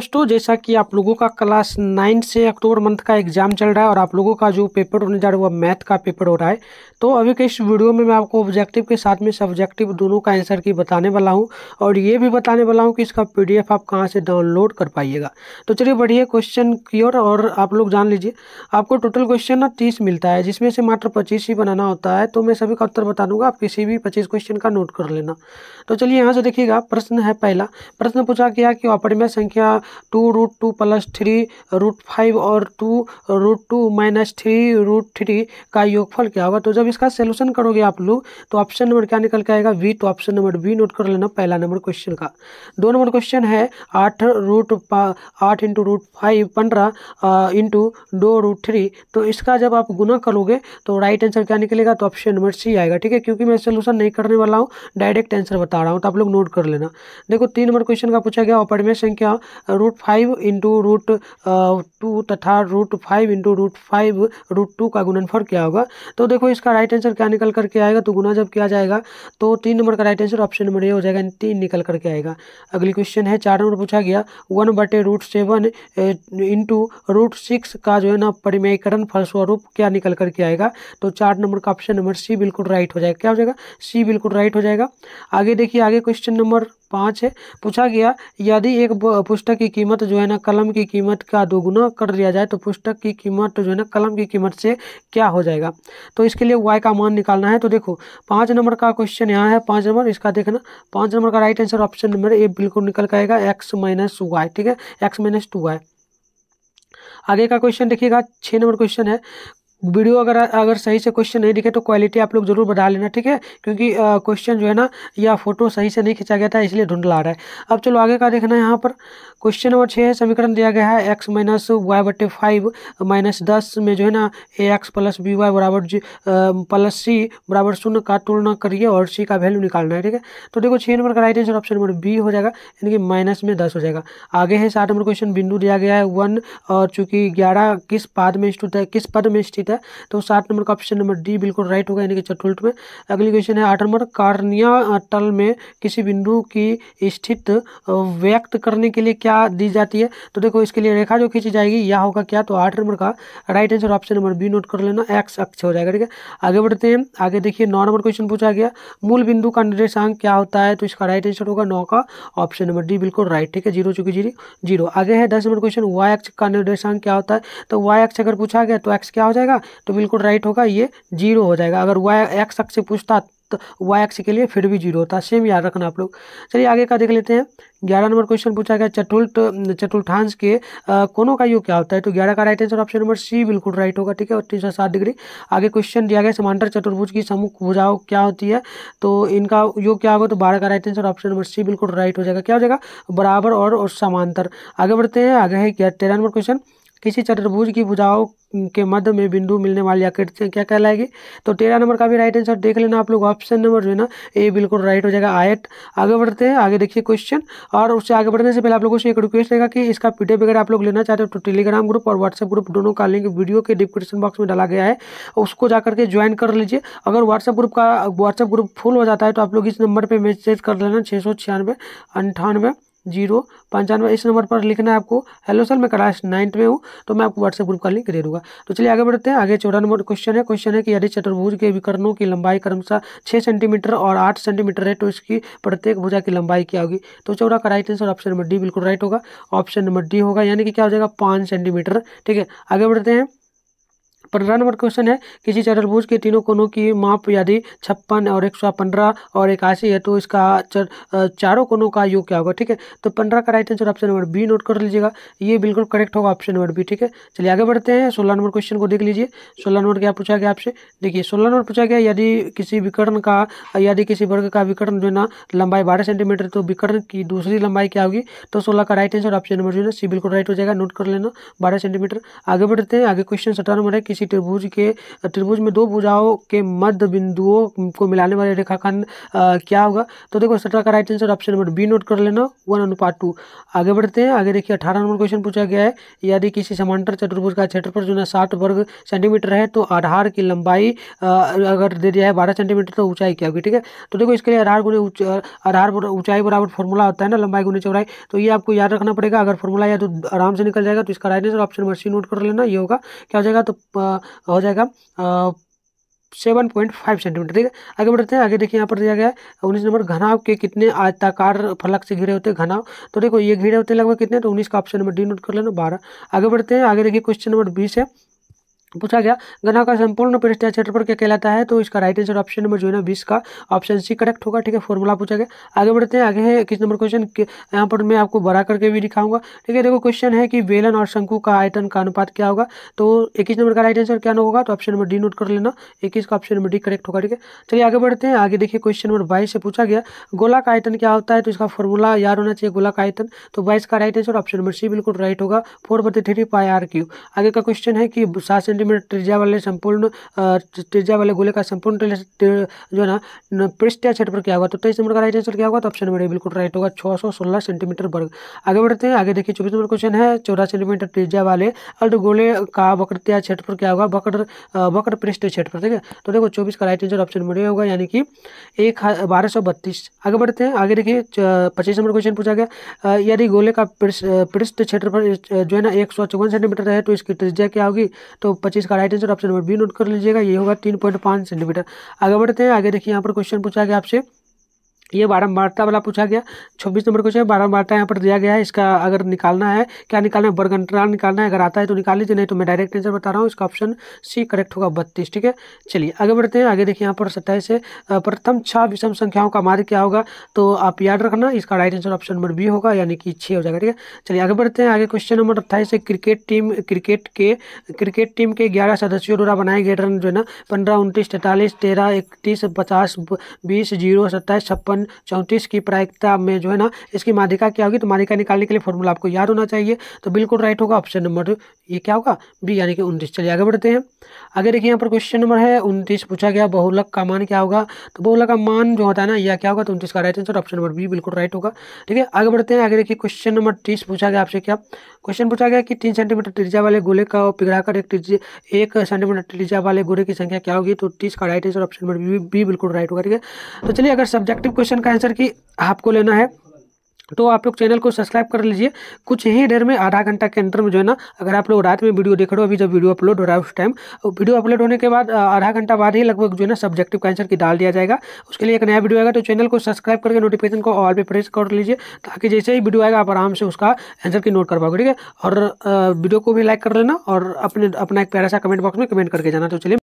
दोस्तों जैसा कि आप लोगों का क्लास नाइन से अक्टूबर मंथ का एग्जाम चल रहा है और आप लोगों का जो पेपर होने जा रहा है वह मैथ का पेपर हो रहा है तो अभी के इस वीडियो में मैं आपको ऑब्जेक्टिव के साथ में सब्जेक्टिव दोनों का आंसर की बताने वाला हूं और ये भी बताने वाला हूं कि इसका पी आप कहाँ से डाउनलोड कर पाइएगा तो चलिए बढ़िया क्वेश्चन की और, और आप लोग जान लीजिए आपको टोटल क्वेश्चन ना तीस मिलता है जिसमें से मात्र पच्चीस ही बनाना होता है तो मैं सभी का उत्तर बता दूंगा आप किसी भी पच्चीस क्वेश्चन का नोट कर लेना तो चलिए यहाँ से देखिएगा प्रश्न है पहला प्रश्न पूछा गया कि ऑपरिमेय संख्या two root two plus three root five और two root two minus three root three का योगफल क्या होगा तो जब इसका सोल्यूशन करोगे आप लोग तो ऑप्शन नंबर क्या निकल के आएगा वी तो ऑप्शन नंबर बी नोट कर लेना पहला नंबर क्वेश्चन का दो नंबर क्वेश्चन है आठ रूट आठ इंटू रूट फाइव पंद्रह इंटू दो रूट थ्री तो इसका जब आप गुना करोगे तो राइट आंसर क्या निकलेगा तो ऑप्शन नंबर सी आएगा ठीक है क्योंकि मैं सोल्यूशन नहीं करने वाला हूँ डायरेक्ट आंसर बता रहा हूँ तो आप लोग नोट कर लेना देखो तीन नंबर क्वेश्चन का पूछा गया अपार्टमेंट संख्या root five into root two तथा root five into root five root two का गुणनफल क्या होगा तो देखो इसका राइट आंसर क्या निकल करके आएगा तो गुना जब किया जाएगा तो तीन नंबर का right answer option number A हो जाएगा तीन निकल करके आएगा अगली क्वेश्चन है चार नंबर पूछा गया वन बटे root seven into root six का जो है ना परिमयकरण फलस्वरूप क्या निकल करके आएगा तो चार नंबर का ऑप्शन नंबर सी बिल्कुल राइट हो जाएगा क्या हो जाएगा सी बिल्कुल राइट हो जाएगा आगे देखिए आगे क्वेश्चन नंबर पाँच है पूछा गया यदि एक पुस्तक की कीमत जो है ना कलम की कीमत का दोगुना कर दिया जाए तो पुस्तक की कीमत जो है ना कलम की कीमत से क्या हो जाएगा तो इसके लिए वाई का मान निकालना है तो देखो पाँच नंबर का क्वेश्चन यहाँ है पाँच नंबर इसका देखना पाँच नंबर का right answer option number A बिल्कुल निकल के आएगा एक्स माइनस वाई ठीक है एक्स माइनस टू वाई आगे का क्वेश्चन देखिएगा छः नंबर क्वेश्चन है वीडियो अगर अगर सही से क्वेश्चन नहीं दिखे तो क्वालिटी आप लोग जरूर बढ़ा लेना ठीक है क्योंकि क्वेश्चन जो है ना या फोटो सही से नहीं खींचा गया था इसलिए ढूंढ आ रहा है अब चलो आगे का देखना है यहाँ पर क्वेश्चन नंबर छः समीकरण दिया गया है एक्स माइनस वाई बटे फाइव माइनस दस में जो है ना a x plus b y बराबर जी प्लस सी बराबर शून्य का तुलना करिए और सी का वैल्यू निकालना है ठीक है तो देखो छः नंबर का right answer option number B हो जाएगा यानी कि माइनस में दस हो जाएगा आगे है सात नंबर क्वेश्चन बिंदु दिया गया है वन और चूंकि ग्यारह किस पद में स्थित है किस पद में स्थित संबंधित है तो सात नंबर का ऑप्शन नंबर डी बिल्कुल राइट होगा यानी कि चतुर्थ में अगली क्वेश्चन है आठ नंबर कार्निया टल में किसी बिंदु की स्थित व्यक्त करने के लिए क्या दी जाती है तो देखो इसके लिए रेखा जो खींची जाएगी यह होगा क्या तो आठ नंबर का right answer option number B note कर लेना एक्स अक्ष हो जाएगा ठीक है आगे बढ़ते हैं आगे देखिए नौ नंबर क्वेश्चन पूछा गया मूल बिंदु का निर्देशांक क्या होता है तो इसका राइट आंसर होगा नौ का ऑप्शन नंबर डी बिल्कुल राइट ठीक है जीरो चूंकि जीरो जीरो आगे है दस नंबर क्वेश्चन वाई एक्स का निर्देशांक क्या होता है तो वाई एक्स अगर पूछा गया तो एक्स क्या हो जाएगा जाएगा तो बिल्कुल राइट होगा ये जीरो हो जाएगा अगर वाई एक्स अक्ष से पूछता तो वाई एक्स के लिए फिर भी जीरो होता सेम याद रखना आप लोग चलिए आगे का देख लेते हैं ग्यारह नंबर क्वेश्चन पूछा गया चतुर्थ चतुर्थांश के कोनों का योग क्या होता है तो ग्यारह का right answer option number C बिल्कुल राइट होगा ठीक है और तीन सौ सात डिग्री आगे क्वेश्चन दिया गया समांतर चतुर्भुज की समूह भुजाओं क्या होती है तो इनका योग क्या होगा तो बारह का right answer option number C बिल्कुल राइट हो जाएगा क्या हो जाएगा बराबर और, और समांतर आगे बढ़ते हैं आगे है तेरह नंबर क्वेश्चन किसी चतुर्भुज की भुजाओं के मध्य में बिंदु मिलने वाली आकृतियाँ क्या कहलाएगी तो तेरह नंबर का भी राइट आंसर देख लेना आप लोग ऑप्शन नंबर जो है ना ए बिल्कुल राइट हो जाएगा आयत आगे बढ़ते हैं आगे देखिए क्वेश्चन और उससे आगे बढ़ने से पहले आप लोगों से एक रिक्वेस्ट रहेगा कि इसका पी वगैरह आप लोग लेना चाहते हो तो टेलीग्राम ग्रुप और व्हाट्सएप ग्रुप दोनों का लिंक वीडियो के डिस्क्रिप्शन बॉक्स में डाला गया है उसको जा करके ज्वाइन कर लीजिए अगर व्हाट्सएप ग्रुप का व्हाट्सएप ग्रुप फुल हो जाता है तो आप लोग इस नंबर पर मैसेज कर लेना छः सौ छियानवे अंठानवे जीरो पंचानवे इस नंबर पर लिखना है आपको हेलो सर मैं क्लास नाइन्थ में हूँ तो मैं आपको व्हाट्सएप ग्रुप का लिंक दे दूँगा तो चलिए आगे बढ़ते हैं आगे चौदह नंबर क्वेश्चन है क्वेश्चन है कि यदि चतुर्भुज के विकर्णों की लंबाई क्रमशः छः सेंटीमीटर और आठ सेंटीमीटर है तो इसकी प्रत्येक भुजा की लंबाई क्या होगी तो चौदह का right answer option number D बिल्कुल राइट होगा ऑप्शन नंबर डी होगा यानी कि क्या हो जाएगा पाँच सेंटीमीटर ठीक है आगे बढ़ते हैं पंद्रह नंबर क्वेश्चन है किसी चतुर्भुज के तीनों कोनों की माप यदि छप्पन और एक सौ पंद्रह और इक्यासी है तो इसका चारों कोनों का योग क्या होगा ठीक है तो पंद्रह का right answer option number B note कर लीजिएगा ये बिल्कुल करेक्ट होगा ऑप्शन नंबर बी ठीक है चलिए आगे बढ़ते हैं सोलह नंबर क्वेश्चन को देख लीजिए सोलह नंबर क्या पूछा गया आपसे देखिए सोलह नंबर पूछा गया यदि किसी विकर्ण का यदि किसी वर्ग का विकर्ण जो है ना लंबाई बारह सेंटीमीटर तो विकर्ण की दूसरी लंबाई क्या होगी तो सोलह का राइट आंसर ऑप्शन नंबर जो है ना सी बिल्कुल राइट हो जाएगा नोट कर लेना बारह सेंटीमीटर आगे बढ़ते हैं आगे क्वेश्चन सत्रह नंबर है किसी त्रिभुज के त्रिभुज में दो भुजाओं के मध्य बिंदुओं को मिलाने वाले रेखाखंड क्या होगा तो देखो सत्रह का right answer option number B note कर लेना वन अनुपात टू आगे बढ़ते हैं आगे देखिए अठारह नंबर क्वेश्चन पूछा गया है यदि किसी समांतर चतुर्भुज का क्षेत्रफल जो है साठ वर्ग सेंटीमीटर है तो आधार की लंबाई अगर दे दिया है बारह सेंटीमीटर तो ऊंचाई क्या होगी ठीक है तो देखो इसके लिए आधार गुने आधार ऊंचाई बराबर फॉर्मूला होता है ना लंबाई गुने चौड़ाई तो ये आपको याद रखना पड़ेगा अगर फॉर्मूला या तो आराम से निकल जाएगा तो इसका right answer option number C note कर लेना ये होगा क्या हो जाएगा तो हो जाएगा सेवन पॉइंट फाइव सेंटीमीटर ठीक है आगे बढ़ते हैं आगे देखिए यहाँ पर दिया गया है उन्नीस नंबर घनाव के कितने आयताकार फलक से घिरे होते हैं घनाव तो देखो ये घिरे होते हैं लगभग कितने तो उन्नीस का ऑप्शन नंबर डी नोट कर लेना बारह आगे बढ़ते हैं आगे देखिए क्वेश्चन नंबर बीस है पूछा गया गन्ना का संपूर्ण पृष्ठ क्षेत्रफल क्या कहलाता है तो इसका राइट आंसर ऑप्शन नंबर जो है ना बीस का ऑप्शन सी करेक्ट होगा ठीक है फॉर्मूला पूछा गया आगे बढ़ते हैं आगे है किस नंबर क्वेश्चन यहाँ पर मैं आपको बड़ा करके भी दिखाऊंगा ठीक है देखो क्वेश्चन है कि बेलन और शंकु का आयतन का अनुपात क्या होगा तो इक्कीस नंबर का राइट आंसर क्या होगा तो ऑप्शन नंबर डी नोट कर लेना इक्कीस का ऑप्शन नंबर डी करेक्ट होगा ठीक है चलिए आगे बढ़ते हैं आगे देखिए क्वेश्चन नंबर बाईस से पूछा गया गोला का आयतन क्या होता है तो इसका फॉर्मूला याद होना चाहिए गोला का आयतन तो बाईस का right answer option number C बिल्कुल राइट होगा फोर बटे थ्री पाई आर क्यू आगे का क्वेश्चन है कि सात सेंटीमीटर त्रिज्या वाले संपूर्ण त्रिज्या वाले गोले का संपूर्ण जो है ना पृष्ठ या क्षेत्र पर क्या होगा तो तेईस नंबर का राइट आंसर क्या होगा तो ऑप्शन नंबर ए बिल्कुल राइट होगा छः सौ सोलह सेंटीमीटर वर्ग आगे बढ़ते हैं आगे देखिए चौबीस नंबर क्वेश्चन है चौदह सेंटीमीटर त्रिज्या वाले अर्ध गोले का वक्र या क्षेत्र पर क्या होगा वक्र वक्र पृष्ठ क्षेत्र पर ठीक है तो देखो चौबीस का right answer option number A होगा यानी कि एक आगे बढ़ते हैं आगे देखिए पच्चीस नंबर क्वेश्चन पूछा गया यदि गोले का पृष्ठ क्षेत्र पर जो है ना एक सेंटीमीटर है तो इसकी त्रिज्या क्या होगी तो पच्चीस का right answer option number B note कर लीजिएगा ये होगा तीन पॉइंट पाँच सेंटीमीटर आगे बढ़ते हैं आगे देखिए यहाँ पर क्वेश्चन पूछा गया आपसे ये बारंबारता वाला पूछा गया छब्बीस नंबर क्वेश्चन बारंबारता यहाँ पर दिया गया है इसका अगर निकालना है क्या निकालना है बरगंटरा निकालना है अगर आता है तो निकाल लीजिए नहीं तो मैं डायरेक्ट आंसर बता रहा हूँ इसका ऑप्शन सी करेक्ट होगा बत्तीस ठीक है चलिए आगे बढ़ते हैं आगे देखिए यहाँ पर सत्ताईस है प्रथम छः विषम संख्याओं का मार्ग क्या होगा तो आप याद रखना इसका right answer option number B होगा यानी कि छः हो जाएगा ठीक है चलिए आगे बढ़ते हैं आगे क्वेश्चन नंबर अट्ठाईस है क्रिकेट टीम क्रिकेट के क्रिकेट टीम के ग्यारह सदस्यों द्वारा बनाए गए रन जो है ना पंद्रह उनतीस तैंतालीस तेरह इकतीस पचास बीस जीरो सत्ताईस छप्पन समीकरण चौंतीस की प्रायिकता में जो है ना इसकी माधिका क्या होगी तो माधिका निकालने के लिए फॉर्मूला आपको याद होना चाहिए तो बिल्कुल राइट होगा ऑप्शन नंबर ये क्या होगा बी यानी कि उनतीस चलिए आगे बढ़ते हैं अगर देखिए यहाँ पर क्वेश्चन नंबर है उनतीस पूछा गया बहुलक का मान क्या होगा तो बहुलक का मान जो होता है ना यह क्या होगा तो उनतीस का right answer option number B बिल्कुल राइट होगा ठीक है आगे बढ़ते हैं आगे देखिए क्वेश्चन नंबर तीस पूछा गया आपसे क्या क्वेश्चन पूछा गया कि तीन सेंटीमीटर त्रिजा वाले गोले का पिघड़ाकर एक एक सेंटीमीटर त्रिजा वाले गोले की संख्या क्या होगी तो तीस का right answer option number B बिल्कुल राइट होगा ठीक है तो चलिए अगर सब्जेक्टिव क्वेश्चन क्वेश्चन का आंसर कि आपको लेना है तो आप लोग चैनल को सब्सक्राइब कर लीजिए कुछ ही देर में आधा घंटा के अंदर में जो है ना अगर आप लोग रात में वीडियो देख रहे हो अभी जब वीडियो अपलोड हो रहा है उस टाइम तो वीडियो अपलोड होने के बाद आधा घंटा बाद ही लगभग जो है ना सब्जेक्टिव का आंसर की डाल दिया जाएगा उसके लिए एक नया वीडियो आएगा तो चैनल को सब्सक्राइब करके नोटिफिकेशन को ऑल पर प्रेस कर लीजिए ताकि जैसे ही वीडियो आएगा आप आराम से उसका आंसर की नोट कर पाओगे ठीक है और वीडियो को भी लाइक कर लेना और अपने अपना एक प्यारा सा कमेंट बॉक्स में कमेंट करके जाना तो चलिए